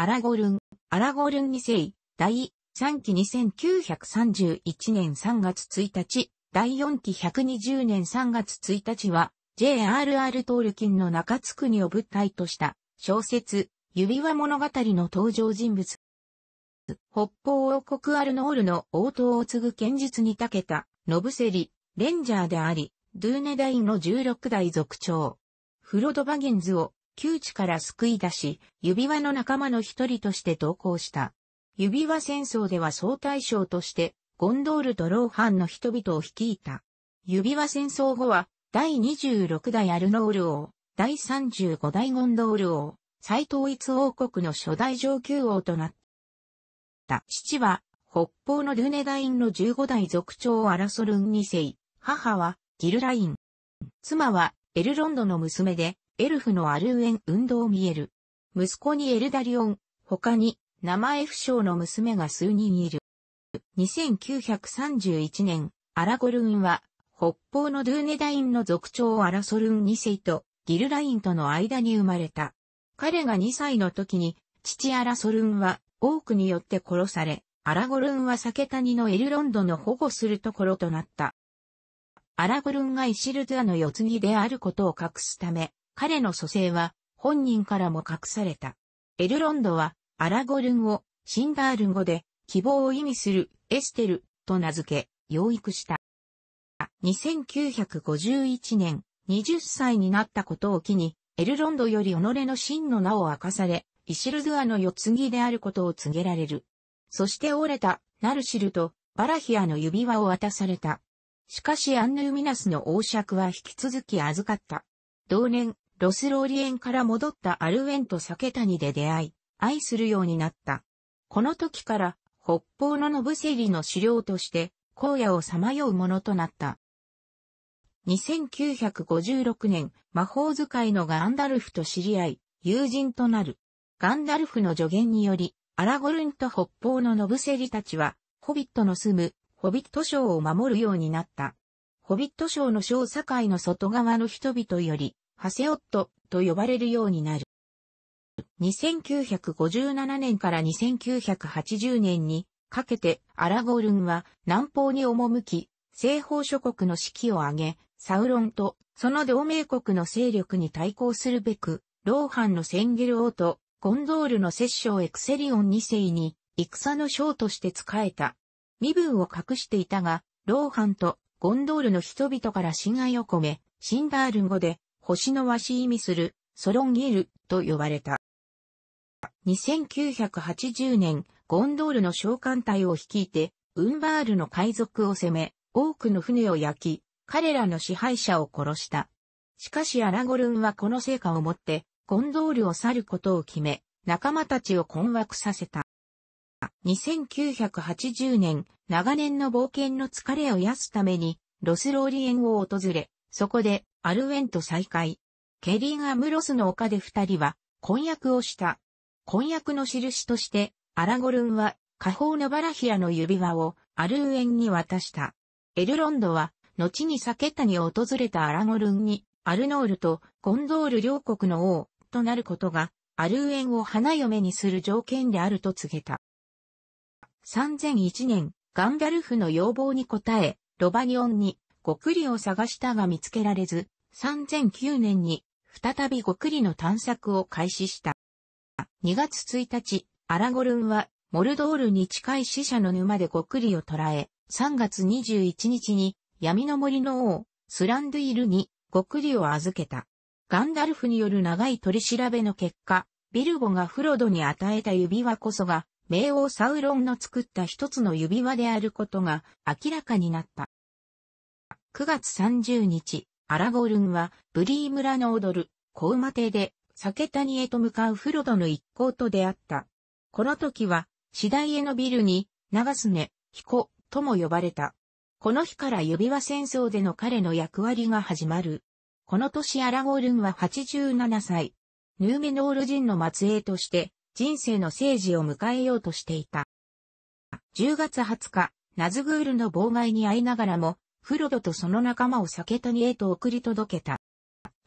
アラゴルン、アラゴルン2世、第3期2931年3月1日、第4期120年3月1日は、J.R.R. トールキンの中津国を舞台とした小説、指輪物語の登場人物。北方王国アルノールの王党を継ぐ剣術に長けた、ノブセリ、レンジャーであり、ドゥーネダイの16代族長。フロドバギンズを窮地から救い出し、指輪の仲間の一人として同行した。指輪戦争では総大将として、ゴンドールとローハンの人々を率いた。指輪戦争後は、第26代アルノール王、第35代ゴンドール王、再統一王国の初代上級王となった。父は、北方のルネダインの15代族長を争るン2世、母はギルライン。妻はエルロンドの娘で、エルフのアルーェン運動見える。息子にエルダリオン、他に、名前不詳の娘が数人いる。2931年、アラゴルーンは、北方のドゥーネダインの族長アラソルン2世とギルラインとの間に生まれた。彼が2歳の時に、父アラソルンは多くによって殺され、アラゴルンは酒谷のエルロンドの保護するところとなった。アラゴルンがイシルドゥアの世継ぎであることを隠すため、彼の蘇生は本人からも隠された。エルロンドはアラゴルンをシンダール語で希望を意味するエステルと名付け、養育した。2951年、20歳になったことを機に、エルロンドより己の真の名を明かされ、イシルドアの世継ぎであることを告げられる。そして折れた、ナルシルと、バラヒアの指輪を渡された。しかしアンヌーミナスの王爵は引き続き預かった。同年、ロスローリエンから戻ったアルウェンとサタ谷で出会い、愛するようになった。この時から、北方のノブセリの資料として、荒野をさまようものとなった。2956年、魔法使いのガンダルフと知り合い、友人となる。ガンダルフの助言により、アラゴルンと北方のノブセリたちは、ホビットの住む、ホビット省を守るようになった。ホビット省の省境の外側の人々より、ハセオットと呼ばれるようになる。2957年から2980年にかけてアラゴルンは南方に赴き、西方諸国の指揮を挙げ、サウロンとその同盟国の勢力に対抗するべく、ローハンのセンゲル王とゴンドールの摂政エクセリオン2世に戦の将として仕えた。身分を隠していたが、ローハンとゴンドールの人々から侵害を込め、シンダール語で星の和紙意味する、ソロンギルと呼ばれた。2980年、ゴンドールの召喚隊を率いて、ウンバールの海賊を攻め、多くの船を焼き、彼らの支配者を殺した。しかしアラゴルンはこの成果をもって、ゴンドールを去ることを決め、仲間たちを困惑させた。2980年、長年の冒険の疲れを癒すために、ロスローリエンを訪れ、そこで、アルウェンと再会。ケリン・アムロスの丘で二人は婚約をした。婚約の印として、アラゴルンは下方のバラヒアの指輪をアルウェンに渡した。エルロンドは、後にサケタに訪れたアラゴルンに、アルノールとゴンドール両国の王となることが、アルウェンを花嫁にする条件であると告げた。3001年、ガンダルフの要望に応え、ロバニオンにくりを探したが見つけられず、3009年に再びくりの探索を開始した。2月1日、アラゴルンはモルドールに近い死者の沼でくりを捕らえ、3月21日に闇の森の王、スランドゥイルにくりを預けた。ガンダルフによる長い取り調べの結果、ビルボがフロドに与えた指輪こそが、冥王サウロンの作った一つの指輪であることが明らかになった。9月30日、アラゴルンは、ブリー村の踊る、小馬邸で、酒谷へと向かうフロドの一行と出会った。この時は、次第へのビルに、長すね、彦、とも呼ばれた。この日から指輪戦争での彼の役割が始まる。この年アラゴルンは87歳。ヌーメノール人の末裔として、人生の政治を迎えようとしていた。10月20日、ナズグールの妨害に遭いながらも、フロドとその仲間を酒谷へと送り届けた。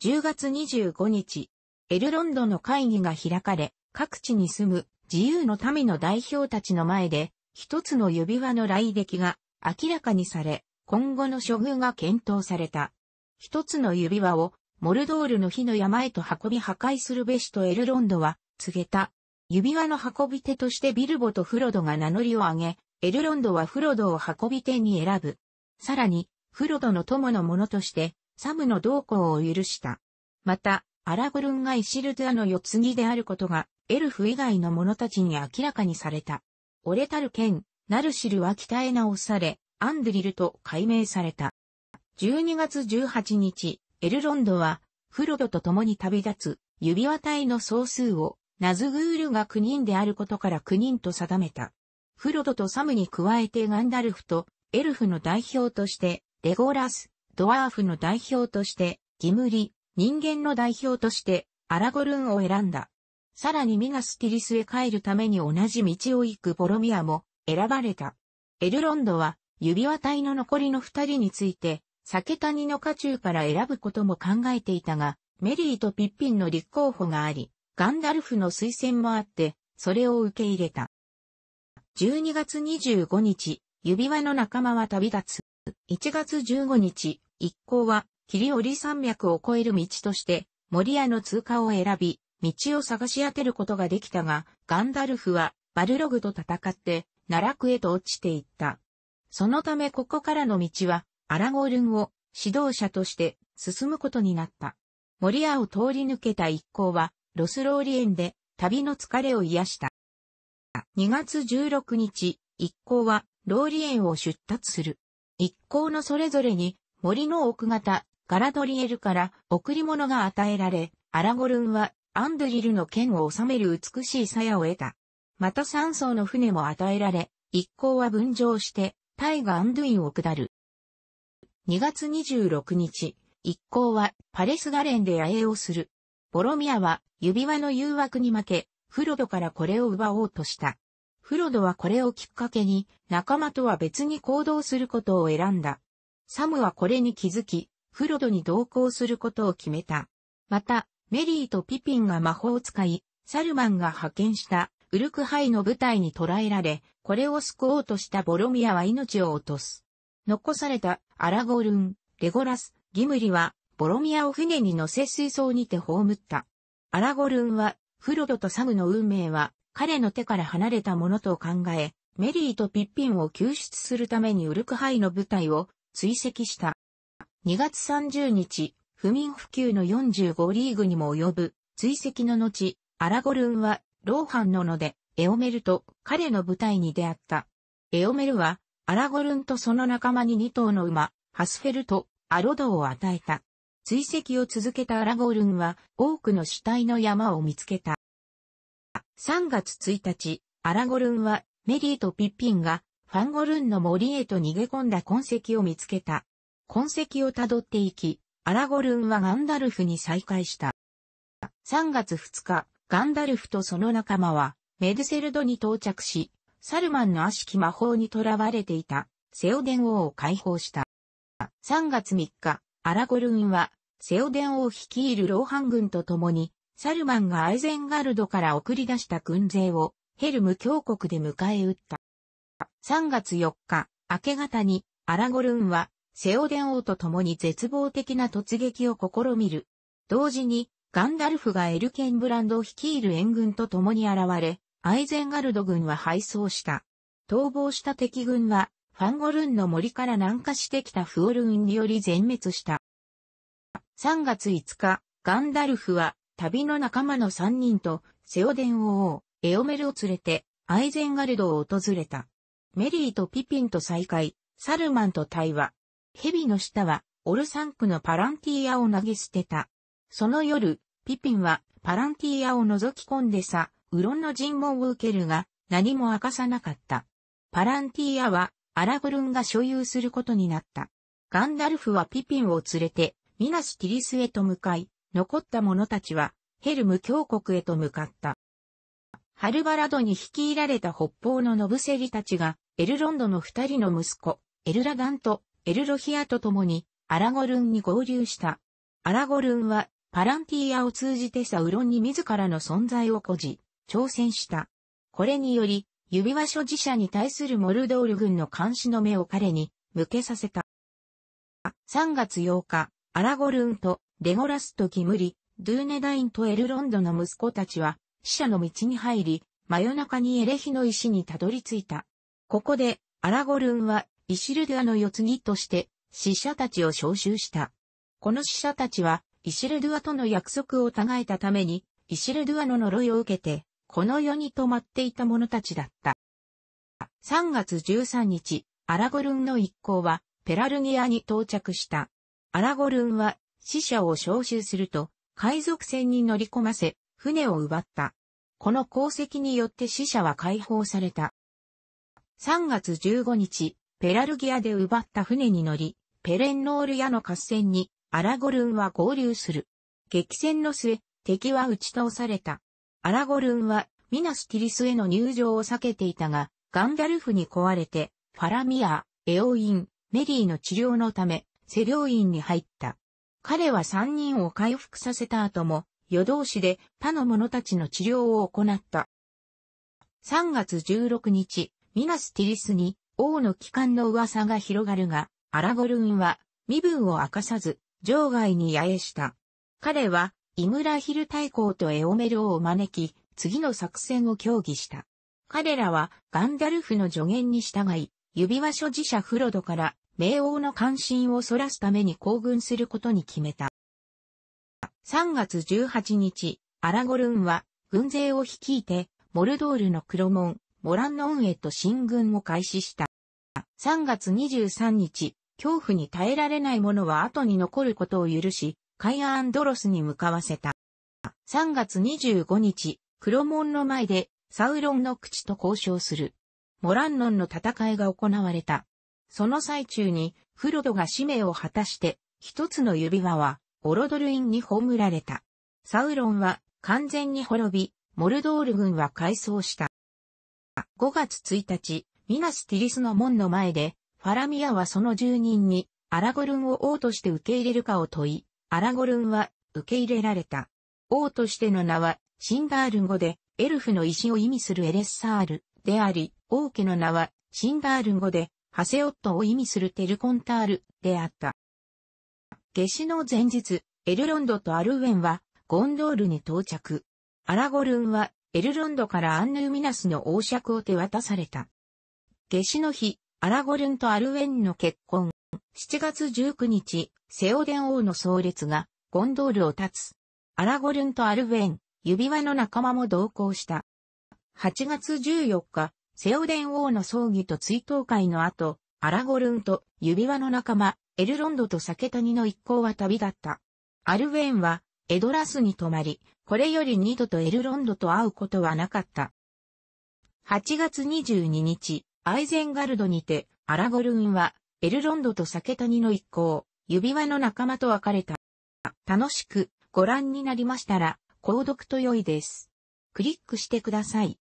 10月25日、エルロンドの会議が開かれ、各地に住む自由の民の代表たちの前で、一つの指輪の来歴が明らかにされ、今後の処遇が検討された。一つの指輪をモルドールの火の山へと運び破壊するべしとエルロンドは告げた。指輪の運び手としてビルボとフロドが名乗りを上げ、エルロンドはフロドを運び手に選ぶ。さらに、フロドの友の者として、サムの同行を許した。また、アラゴルンがイシルドアの世継ぎであることが、エルフ以外の者たちに明らかにされた。オレタル県、ナルシルは鍛え直され、アンドリルと改名された。12月18日、エルロンドは、フロドと共に旅立つ、指輪隊の総数を、ナズグールが9人であることから9人と定めた。フロドとサムに加えてガンダルフとエルフの代表として、レゴラス、ドワーフの代表として、ギムリ、人間の代表として、アラゴルンを選んだ。さらにミガスティリスへ帰るために同じ道を行くボロミアも選ばれた。エルロンドは指輪隊の残りの二人について、酒谷の家中から選ぶことも考えていたが、メリーとピッピンの立候補があり、ガンダルフの推薦もあって、それを受け入れた。12月25日、指輪の仲間は旅立つ。1月15日、一行は、霧織山脈を越える道として、森屋の通過を選び、道を探し当てることができたが、ガンダルフは、バルログと戦って、奈落へと落ちていった。そのためここからの道は、アラゴルンを指導者として進むことになった。森屋を通り抜けた一行は、ロスローリエンで旅の疲れを癒した。2月16日、一行はローリエンを出立する。一行のそれぞれに森の奥方、ガラドリエルから贈り物が与えられ、アラゴルンはアンドリルの剣を収める美しい鞘を得た。また三層の船も与えられ、一行は分譲して、タイガ・アンドゥインを下る。2月26日、一行はパレスガレンで野営をする。ボロミアは指輪の誘惑に負け、フロドからこれを奪おうとした。フロドはこれをきっかけに仲間とは別に行動することを選んだ。サムはこれに気づき、フロドに同行することを決めた。また、メリーとピピンが魔法を使い、サルマンが派遣したウルクハイの部隊に捕らえられ、これを救おうとしたボロミアは命を落とす。残されたアラゴルン、レゴラス、ギムリはボロミアを船に乗せ水槽にて葬った。アラゴルンは、フロドとサムの運命は彼の手から離れたものと考え、メリーとピッピンを救出するためにウルクハイの部隊を追跡した。2月30日、不眠不休の45リーグにも及ぶ追跡の後、アラゴルンはローハンのので、エオメルと彼の部隊に出会った。エオメルは、アラゴルンとその仲間に2頭の馬、ハスフェルとアロドを与えた。追跡を続けたアラゴルンは多くの死体の山を見つけた。3月1日、アラゴルンはメリーとピッピンがファンゴルンの森へと逃げ込んだ痕跡を見つけた。痕跡をたどっていき、アラゴルンはガンダルフに再会した。3月2日、ガンダルフとその仲間はメデセルドに到着し、サルマンの悪しき魔法に囚われていたセオデン王を解放した。3月3日、アラゴルンはセオデン王を率いるローハン軍と共にサルマンがアイゼンガルドから送り出した軍勢をヘルム峡谷で迎え撃った。3月4日、明け方にアラゴルーンはセオデン王と共に絶望的な突撃を試みる。同時にガンダルフがエルケンブランドを率いる援軍と共に現れ、アイゼンガルド軍は敗走した。逃亡した敵軍はファンゴルンの森から南下してきたフオルンにより全滅した。3月5日、ガンダルフは旅の仲間の3人と、セオデン王、エオメルを連れて、アイゼンガルドを訪れた。メリーとピピンと再会、サルマンと対話。蛇の下は、オルサンクのパランティアを投げ捨てた。その夜、ピピンは、パランティアを覗き込んでさ、ウロンの尋問を受けるが、何も明かさなかった。パランティアは、アラグルンが所有することになった。ガンダルフはピピンを連れて、ミナス・ティリスへと向かい、残った者たちは、ヘルム峡谷へと向かった。ハルバラドに率いられた北方のノブセリたちが、エルロンドの二人の息子、エルラガンとエルロヒアと共に、アラゴルンに合流した。アラゴルンは、パランティアを通じてサウロンに自らの存在を誇示、挑戦した。これにより、指輪所持者に対するモルドール軍の監視の目を彼に向けさせた。3月8日、アラゴルンとレゴラスとキムリ、ドゥーネダインとエルロンドの息子たちは、死者の道に入り、真夜中にエレヒの石にたどり着いた。ここで、アラゴルンは、イシルデアの世継ぎとして、死者たちを召集した。この死者たちは、イシルデュアとの約束を違えたために、イシルデュアの呪いを受けて、この世に止まっていた者たちだった。3月13日、アラゴルンの一行は、ペラルギアに到着した。アラゴルンは、死者を召集すると、海賊船に乗り込ませ、船を奪った。この功績によって死者は解放された。3月15日、ペラルギアで奪った船に乗り、ペレンノール屋の合戦にアラゴルンは合流する。激戦の末、敵は打ち倒された。アラゴルンはミナスティリスへの入場を避けていたが、ガンダルフに壊れて、ファラミア、エオイン、メリーの治療のため、セリョインに入った。彼は三人を回復させた後も、夜通しで他の者たちの治療を行った。3月16日、ミナス・ティリスに王の帰還の噂が広がるが、アラゴルンは身分を明かさず、場外に野営した。彼は、イムラヒル大公とエオメルを招き、次の作戦を協議した。彼らは、ガンダルフの助言に従い、指輪所持者フロドから、明王の関心をそらすために行軍することに決めた。3月18日、アラゴルンは軍勢を率いて、モルドールの黒門、モランノンへと進軍を開始した。3月23日、恐怖に耐えられない者は後に残ることを許し、カイア・アンドロスに向かわせた。3月25日、黒門の前で、サウロンの口と交渉する。モランノンの戦いが行われた。その最中に、フロドが使命を果たして、一つの指輪は、オロドルインに葬られた。サウロンは、完全に滅び、モルドール軍は改装した。5月1日、ミナスティリスの門の前で、ファラミアはその住人に、アラゴルンを王として受け入れるかを問い、アラゴルンは受け入れられた。王としての名は、シンダール語で、エルフの石を意味するエレッサールであり、王家の名は、シンダール語で、ハセオットを意味するテルコンタールであった。夏至の前日、エルロンドとアルウェンはゴンドールに到着。アラゴルンはエルロンドからアンヌウミナスの王爵を手渡された。夏至の日、アラゴルンとアルウェンの結婚。7月19日、セオデン王の葬列がゴンドールを立つ。アラゴルンとアルウェン、指輪の仲間も同行した。8月14日、セオデン王の葬儀と追悼会の後、アラゴルンと指輪の仲間、エルロンドと酒谷の一行は旅立った。アルウェンは、エドラスに泊まり、これより二度とエルロンドと会うことはなかった。8月22日、アイゼンガルドにて、アラゴルンは、エルロンドと酒谷の一行、指輪の仲間と別れた。楽しくご覧になりましたら、購読と良いです。クリックしてください。